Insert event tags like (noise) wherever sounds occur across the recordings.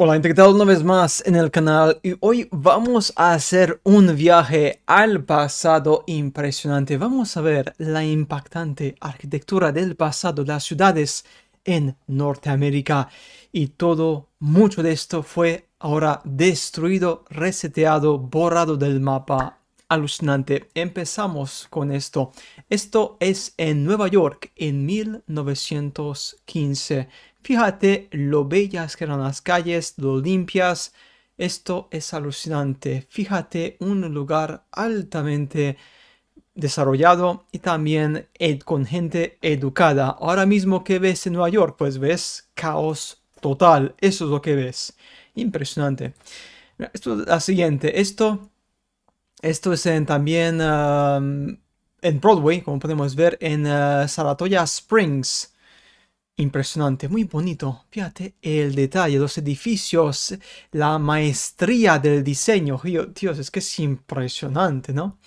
Hola Una vez más en el canal y hoy vamos a hacer un viaje al pasado impresionante. Vamos a ver la impactante arquitectura del pasado, las ciudades en Norteamérica y todo, mucho de esto fue ahora destruido, reseteado, borrado del mapa. Alucinante. Empezamos con esto. Esto es en Nueva York en 1915. Fíjate lo bellas que eran las calles, lo limpias. Esto es alucinante. Fíjate un lugar altamente desarrollado y también con gente educada. Ahora mismo que ves en Nueva York, pues ves caos total. Eso es lo que ves. Impresionante. Esto es la siguiente. Esto, esto es también um, en Broadway, como podemos ver, en uh, Saratoga Springs. Impresionante, muy bonito. Fíjate el detalle, los edificios, la maestría del diseño. Dios, es que es impresionante, ¿no?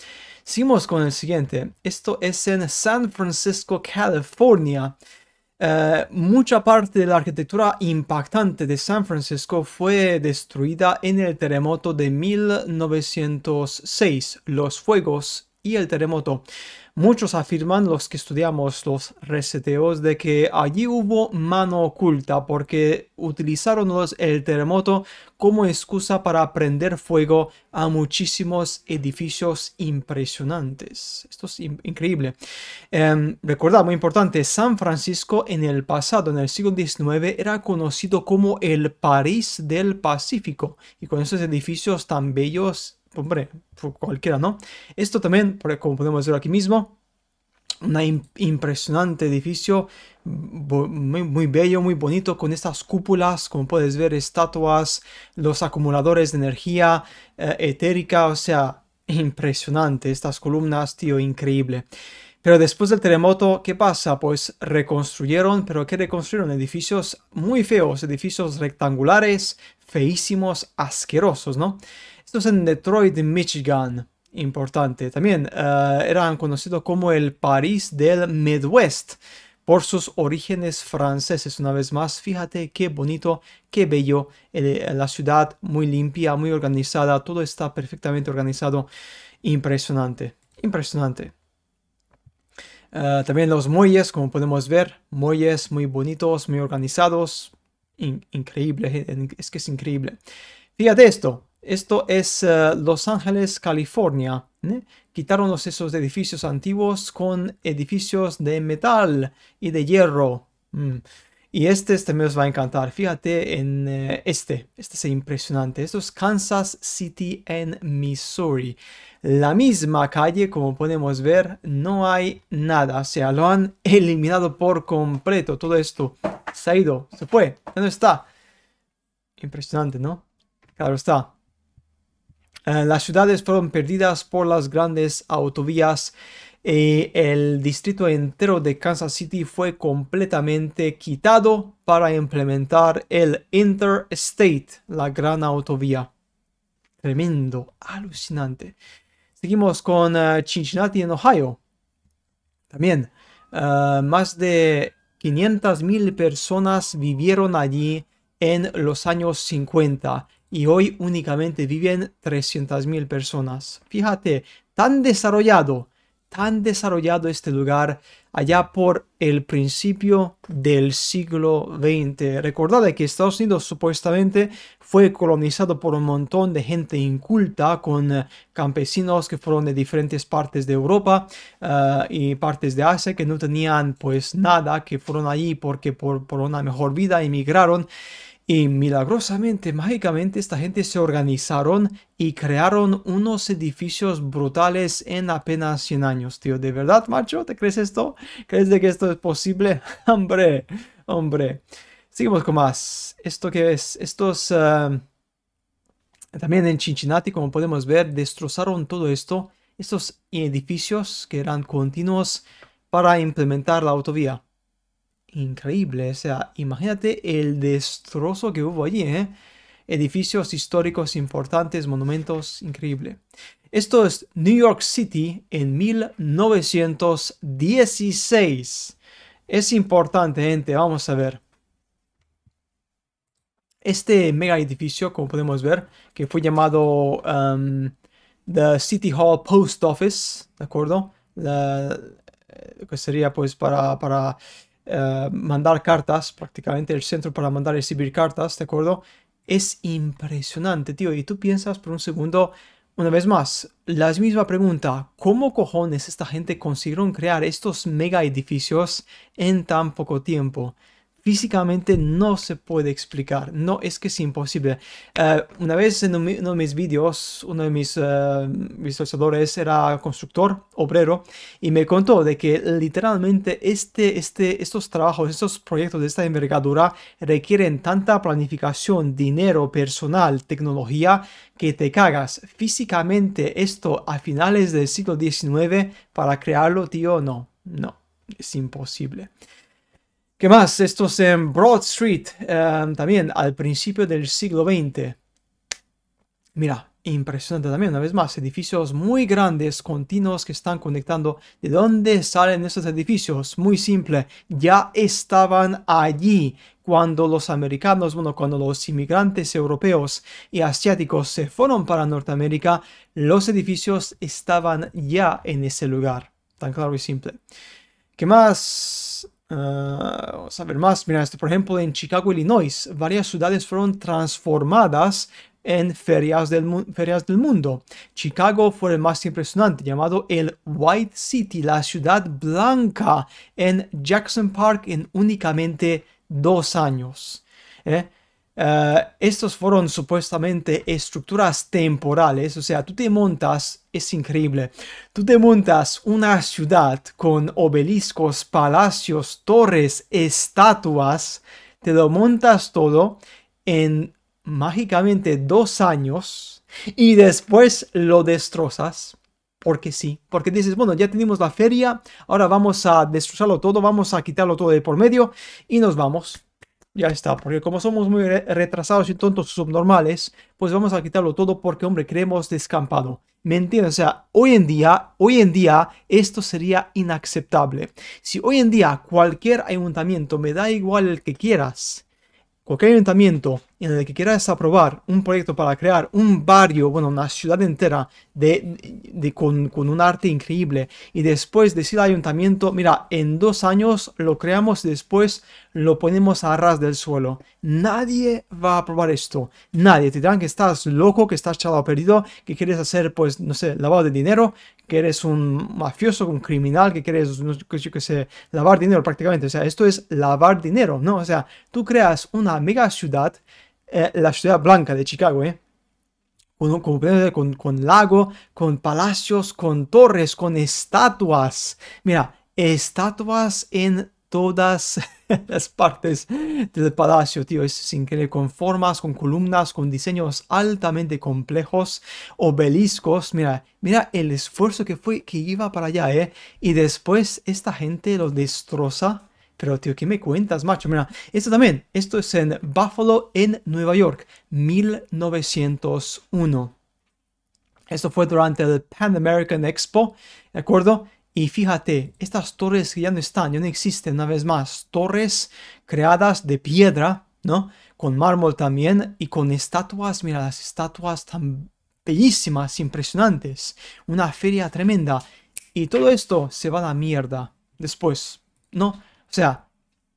Seguimos con el siguiente. Esto es en San Francisco, California. Eh, mucha parte de la arquitectura impactante de San Francisco fue destruida en el terremoto de 1906, los fuegos y el terremoto. Muchos afirman, los que estudiamos los reseteos, de que allí hubo mano oculta porque utilizaron el terremoto como excusa para prender fuego a muchísimos edificios impresionantes. Esto es increíble. Eh, recordad, muy importante, San Francisco en el pasado, en el siglo XIX, era conocido como el París del Pacífico y con esos edificios tan bellos hombre, cualquiera, ¿no? Esto también, como podemos ver aquí mismo, un impresionante edificio, muy, bello, muy bonito, con estas cúpulas, como puedes ver, estatuas, los acumuladores de energía eh, etérica, o sea, impresionante, estas columnas, tío, increíble. Pero después del terremoto, ¿qué pasa? Pues reconstruyeron, pero ¿qué reconstruyeron? Edificios muy feos, edificios rectangulares, feísimos, asquerosos, ¿no? Esto es en Detroit, Michigan. Importante. También eh, eran conocidos como el París del Midwest por sus orígenes franceses. Una vez más, fíjate qué bonito, qué bello. Eh, la ciudad muy limpia, muy organizada. Todo está perfectamente organizado. Impresionante, impresionante. Eh, también los muelles, como podemos ver, muelles muy bonitos, muy organizados. increíble, es que es increíble. Fíjate esto, esto es eh, Los Ángeles, California. ¿eh? Quitaron los, esos edificios antiguos con edificios de metal y de hierro. Mm. Y este, este me os va a encantar. Fíjate en eh, este. Este es impresionante. Esto es Kansas City en Missouri. La misma calle, como podemos ver, no hay nada. O sea, lo han eliminado por completo. Todo esto se ha ido, se fue, ¿Dónde no está. Impresionante, ¿no? Claro está. Eh, las ciudades fueron perdidas por las grandes autovías y el distrito entero de Kansas City fue completamente quitado para implementar el Interstate, la gran autovía. Tremendo, alucinante. Seguimos con eh, Cincinnati en Ohio. También, eh, más de 500.000 personas vivieron allí en los años 50 y hoy únicamente viven 300.000 personas. Fíjate, tan desarrollado, tan desarrollado este lugar allá por el principio del siglo XX. Recordad que Estados Unidos supuestamente fue colonizado por un montón de gente inculta, con campesinos que fueron de diferentes partes de Europa eh, y partes de Asia que no tenían pues nada, que fueron allí porque por, por una mejor vida emigraron. Y milagrosamente, mágicamente, esta gente se organizaron y crearon unos edificios brutales en apenas 100 años, tío. ¿De verdad, macho? ¿Te crees esto? ¿Crees de que esto es posible? (laughs) hombre, hombre. Seguimos con más. ¿Esto que es? Estos... Eh, también en Cincinnati, como podemos ver, destrozaron todo esto. Estos edificios que eran continuos para implementar la autovía increíble. O sea, imagínate el destrozo que hubo allí, ¿eh? Edificios históricos importantes, monumentos, increíble. Esto es New York City en 1916. Es importante, gente, vamos a ver. Este mega edificio, como podemos ver, que fue llamado um, The City Hall Post Office, ¿de acuerdo? Lo eh, que sería pues para eh, mandar cartas, prácticamente el centro para mandar y recibir cartas, ¿de acuerdo? Es impresionante, tío. Y tú piensas por un segundo, una vez más, la misma pregunta, ¿cómo cojones esta gente consiguieron crear estos mega edificios en tan poco tiempo? físicamente no se puede explicar, no es que es imposible. Eh, una vez en uno de mis vídeos, uno de mis uh, visualizadores era constructor, obrero, y me contó de que literalmente este, este, estos trabajos, estos proyectos de esta envergadura requieren tanta planificación, dinero, personal, tecnología, que te cagas. Físicamente esto a finales del siglo XIX, para crearlo, tío, no, no, es imposible. ¿Qué más? Estos en Broad Street, em, también al principio del siglo XX. Mira, impresionante también, una vez más, edificios muy grandes, continuos que están conectando. ¿De dónde salen estos edificios? Muy simple, ya estaban allí cuando los americanos, bueno, cuando los inmigrantes europeos y asiáticos se fueron para Norteamérica, los edificios estaban ya en ese lugar. Tan claro y simple. ¿Qué más? a ah, ver más. Mira esto, por ejemplo, en Chicago, Illinois, varias ciudades fueron transformadas en ferias del, ferias del mundo. Chicago fue el más impresionante, llamado el White City, la ciudad blanca, en Jackson Park en únicamente dos años. ¿Eh? Eh, estos fueron supuestamente estructuras temporales, o sea, tú te montas, es increíble, tú te montas una ciudad con obeliscos, palacios, torres, estatuas, te lo montas todo en mágicamente dos años y después lo destrozas. Porque sí, porque dices, bueno, ya tenemos la feria, ahora vamos a destrozarlo todo, vamos a quitarlo todo de por medio y nos vamos. Ya está, porque como somos muy retrasados y tontos subnormales, pues vamos a quitarlo todo porque, hombre, creemos descampado. ¿Me entiendes? O sea, hoy en día, hoy en día, esto sería inaceptable. Si hoy en día cualquier ayuntamiento, me da igual el que quieras, hay ayuntamiento en el que quieras aprobar un proyecto para crear un barrio, bueno, una ciudad entera de, con, un arte increíble y después decir al ayuntamiento, mira, en dos años lo creamos y después lo ponemos a ras del suelo. Nadie va a aprobar esto. Nadie. Te dirán que estás loco, que estás chalado perdido, que quieres hacer, pues, no sé, lavado de dinero, que eres un mafioso, un criminal, que quieres, yo que lavar dinero prácticamente. O sea, esto es lavar dinero, ¿no? O sea, tú creas una mega ciudad, eh, la ciudad blanca de Chicago, ¿eh? Con, con, con lago, con palacios, con torres, con estatuas. Mira, estatuas en todas (laughs) las partes del palacio, tío. Es sin que con formas, con columnas, con diseños altamente complejos, obeliscos. Mira, mira el esfuerzo que fue que iba para allá, ¿eh? Y después esta gente lo destroza. Pero, tío, ¿qué me cuentas, macho? Mira, esto también, esto es en Buffalo, en Nueva York, 1901. Esto fue durante el Pan American Expo, ¿de acuerdo? Y fíjate, estas torres que ya no están, ya no existen una vez más, torres creadas de piedra, ¿no? Con mármol también y con estatuas, mira, las estatuas tan bellísimas, impresionantes, una feria tremenda. Y todo esto se va a la mierda después, ¿no? O sea,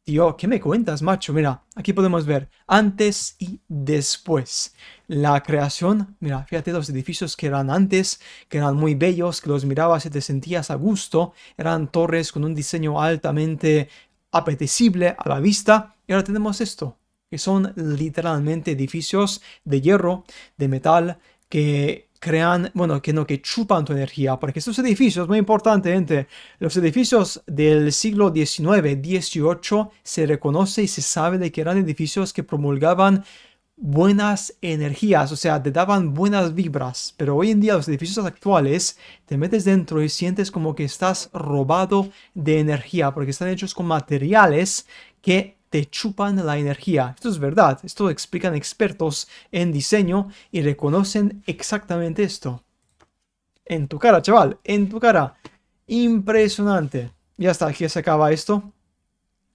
Tío, ¿qué me cuentas, macho? Mira, aquí podemos ver antes y después. La creación, mira, fíjate los edificios que eran antes, que eran muy bellos, que los mirabas y te sentías a gusto. Eran torres con un diseño altamente apetecible a la vista. Y ahora tenemos esto, que son literalmente edificios de hierro, de metal, que crean, bueno, que no, que chupan tu energía, porque estos edificios, muy importante, gente, los edificios del siglo XIX, XVIII, se reconoce y se sabe de que eran edificios que promulgaban buenas energías, o sea, te daban buenas vibras, pero hoy en día los edificios actuales te metes dentro y sientes como que estás robado de energía, porque están hechos con materiales que te chupan la energía. Esto es verdad, esto explican expertos en diseño y reconocen exactamente esto. En tu cara, chaval, en tu cara. Impresionante. Ya está, aquí se acaba esto.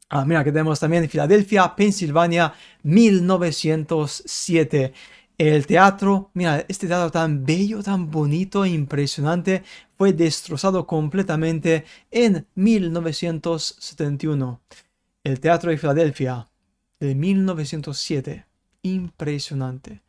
Ah, mira, que tenemos también Filadelfia, Pensilvania, 1907. El teatro, mira, este teatro tan bello, tan bonito impresionante, fue destrozado completamente en 1971. El Teatro de Filadelfia de 1907. Impresionante.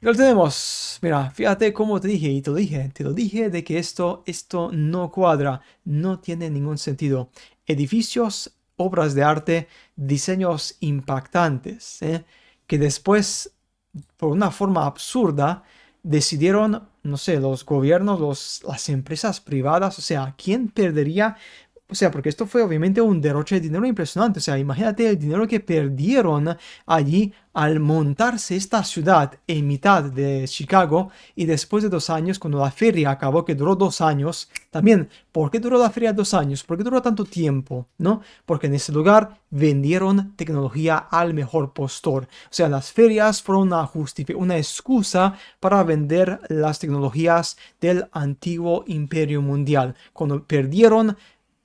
Lo tenemos. Mira, fíjate cómo te dije y te lo dije. Te lo dije de que esto, esto no cuadra. No tiene ningún sentido. Edificios, obras de arte, diseños impactantes. ¿eh? Que después, por una forma absurda, decidieron, no sé, los gobiernos, los, las empresas privadas, o sea, ¿quién perdería o sea, porque esto fue obviamente un derroche de dinero impresionante. O sea, imagínate el dinero que perdieron allí al montarse esta ciudad en mitad de Chicago y después de dos años, cuando la feria acabó, que duró dos años. También, ¿por qué duró la feria dos años? ¿Por qué duró tanto tiempo? ¿No? Porque en ese lugar vendieron tecnología al mejor postor. O sea, las ferias fueron una, una excusa para vender las tecnologías del antiguo imperio mundial. Cuando perdieron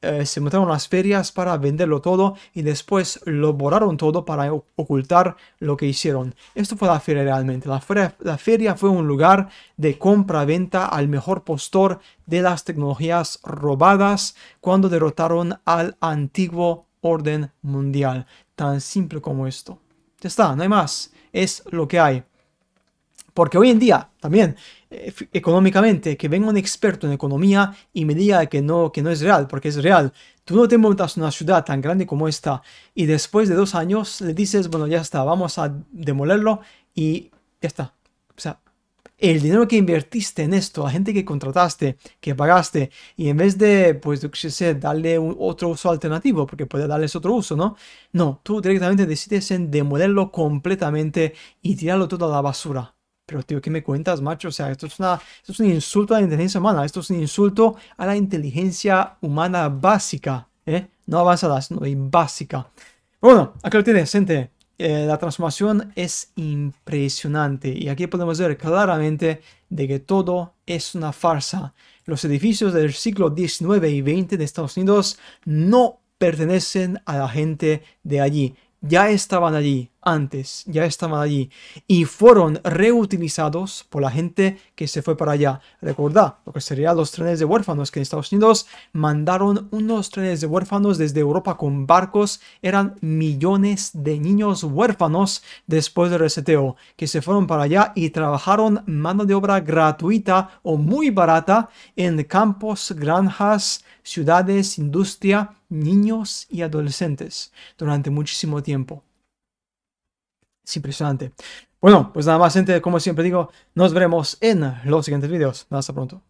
eh, se montaron las ferias para venderlo todo y después lo borraron todo para ocultar lo que hicieron. Esto fue la feria realmente. La feria, la feria fue un lugar de compra-venta al mejor postor de las tecnologías robadas cuando derrotaron al antiguo orden mundial. Tan simple como esto. Ya está, no hay más. Es lo que hay. Porque hoy en día, también, eh, económicamente, que venga un experto en economía y me diga que no, que no es real, porque es real. Tú no te montas una ciudad tan grande como esta y después de dos años le dices, bueno, ya está, vamos a demolerlo y ya está. O sea, el dinero que invertiste en esto, la gente que contrataste, que pagaste, y en vez de, pues, yo sé, darle otro uso alternativo, porque puede darles otro uso, ¿no? No, tú directamente decides en demolerlo completamente y tirarlo todo a la basura. Pero, tío, ¿qué me cuentas, macho? O sea, esto es, una, esto es un insulto a la inteligencia humana, esto es un insulto a la inteligencia humana básica, ¿eh? No avanzada, sino básica. bueno, aquí lo tienes, gente. Eh, la transformación es impresionante y aquí podemos ver claramente de que todo es una farsa. Los edificios del siglo XIX y XX de Estados Unidos no pertenecen a la gente de allí. Ya estaban allí, antes, ya estaban allí y fueron reutilizados por la gente que se fue para allá. Recordad, lo que serían los trenes de huérfanos que en Estados Unidos mandaron unos trenes de huérfanos desde Europa con barcos, eran millones de niños huérfanos después del reseteo que se fueron para allá y trabajaron mano de obra gratuita o muy barata en campos, granjas, ciudades, industria, niños y adolescentes durante muchísimo tiempo. Es impresionante. Bueno, pues nada más gente, como siempre digo, nos veremos en los siguientes videos. Hasta pronto.